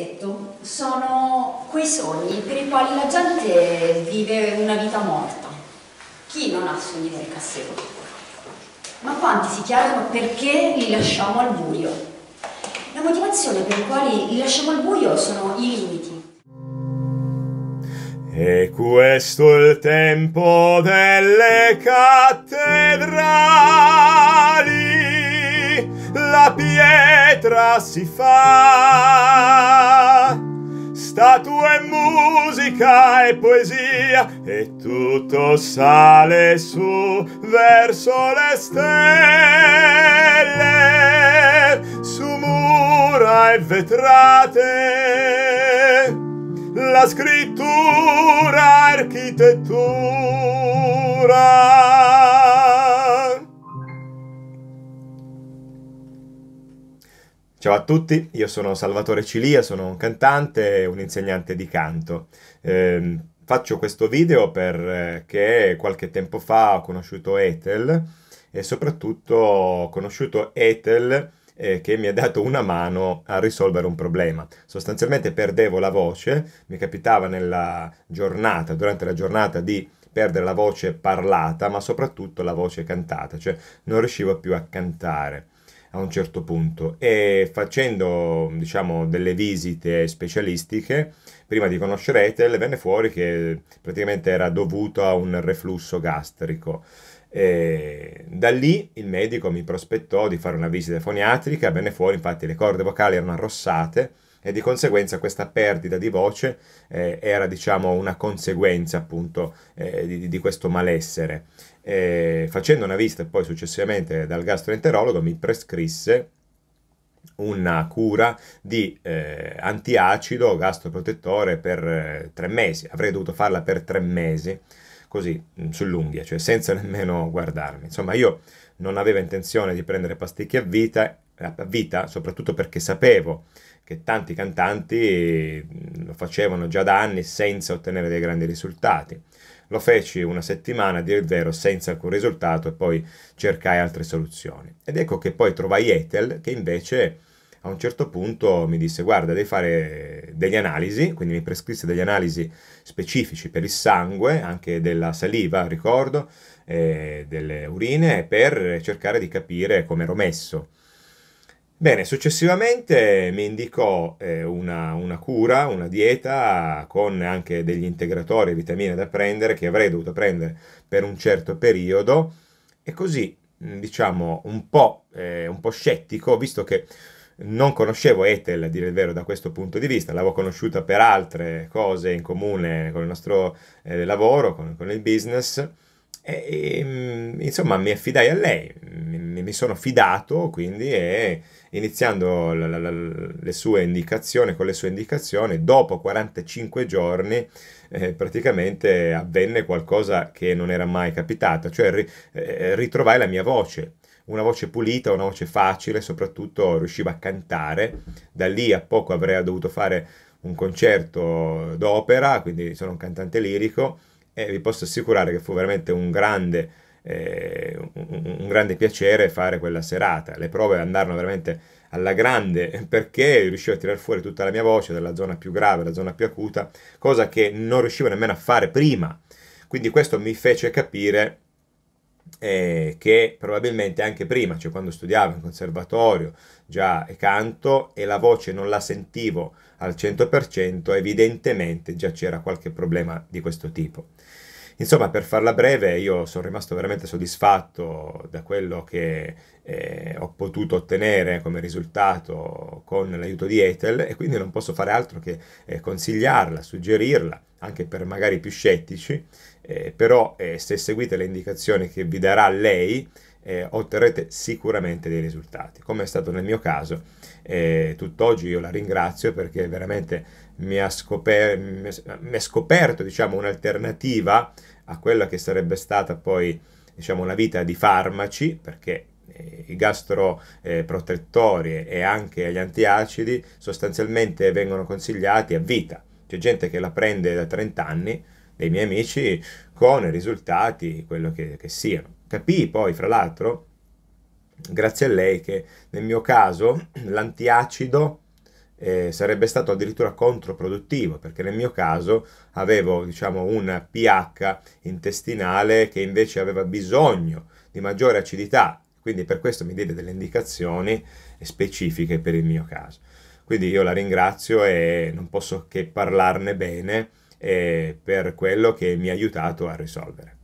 pezzetto sono quei sogni per i quali la gente vive una vita morta. Chi non ha sogni nel cassetto? Ma quanti si chiamano perché li lasciamo al buio? La motivazione per la quale li lasciamo al buio sono i limiti. E questo è il tempo delle cattedrali la pietra si fa. Statue, musica e poesia e tutto sale su verso le stelle, su mura e vetrate. La scrittura, architettura Ciao a tutti, io sono Salvatore Cilia, sono un cantante e un insegnante di canto. Eh, faccio questo video perché eh, qualche tempo fa ho conosciuto Ethel e soprattutto ho conosciuto Ethel eh, che mi ha dato una mano a risolvere un problema. Sostanzialmente perdevo la voce, mi capitava nella giornata, durante la giornata di perdere la voce parlata, ma soprattutto la voce cantata, cioè non riuscivo più a cantare a un certo punto e facendo diciamo delle visite specialistiche prima di conoscere Ethel venne fuori che praticamente era dovuto a un reflusso gastrico e da lì il medico mi prospettò di fare una visita foniatrica venne fuori infatti le corde vocali erano arrossate e di conseguenza questa perdita di voce eh, era diciamo una conseguenza appunto eh, di, di, questo malessere. E eh, facendo una visita poi successivamente dal gastroenterologo mi prescrisse una cura di eh, antiacido gastroprotettore per eh, tre mesi. Avrei dovuto farla per tre mesi, così mm, sull'unghia, cioè senza nemmeno guardarmi. Insomma, io non avevo intenzione di prendere pasticche a vita vita, soprattutto perché sapevo che tanti cantanti mm, lo facevano già da anni senza ottenere dei grandi risultati. Lo feci una settimana, a dire il vero, senza alcun risultato e poi cercai altre soluzioni. Ed ecco che poi trovai Ethel che invece a un certo punto mi disse guarda devi fare degli analisi, quindi mi prescrisse degli analisi specifici per il sangue, anche della saliva, ricordo, eh, delle urine, per cercare di capire come ero messo Bene, successivamente mi indicò eh, una, una, cura, una dieta con anche degli integratori e vitamine da prendere che avrei dovuto prendere per un certo periodo e così mm, diciamo un po', eh, un po scettico visto che non conoscevo Ethel, a dire il vero, da questo punto di vista, l'avevo conosciuta per altre cose in comune con il nostro eh, lavoro, con, con il business e, e, mm, insomma, mi affidai a lei, mi, mi sono fidato quindi e iniziando la, la, la, le sue indicazioni, con le sue indicazioni, dopo 45 giorni eh, praticamente avvenne qualcosa che non era mai capitata, cioè ri, eh, ritrovai la mia voce, una voce pulita, una voce facile, soprattutto riuscivo a cantare, da lì a poco avrei dovuto fare un concerto d'opera, quindi sono un cantante lirico e vi posso assicurare che fu veramente un grande, eh, un, un grande piacere fare quella serata. Le prove andarono veramente alla grande perché riuscivo a tirar fuori tutta la mia voce dalla zona più grave, la zona più acuta, cosa che non riuscivo nemmeno a fare prima. Quindi questo mi fece capire eh, che probabilmente anche prima, cioè quando studiavo in conservatorio già e canto e la voce non la sentivo al 100%, evidentemente già c'era qualche problema di questo tipo. Insomma, per farla breve, io sono rimasto veramente soddisfatto da quello che eh, ho potuto ottenere come risultato con l'aiuto di Ethel e quindi non posso fare altro che eh, consigliarla, suggerirla, anche per magari più scettici, eh, però eh, se seguite le indicazioni che vi darà lei, eh, otterrete sicuramente dei risultati, come è stato nel mio caso. Eh, tutt'oggi io la ringrazio perché veramente mi ha, scoper- mi ha scoperto diciamo, un'alternativa a quella che sarebbe stata poi diciamo, una vita di farmaci, perché eh, i gastroprotettori eh, e anche gli antiacidi sostanzialmente vengono consigliati a vita. C'è gente che la prende da 30 anni, dei miei amici, con i risultati, quello che, che siano. Capì poi, fra l'altro, grazie a lei, che nel mio caso l'antiacido eh, sarebbe stato addirittura controproduttivo perché nel mio caso avevo diciamo un pH intestinale che invece aveva bisogno di maggiore acidità quindi per questo mi diede delle indicazioni specifiche per il mio caso quindi io la ringrazio e non posso che parlarne bene eh, per quello che mi ha aiutato a risolvere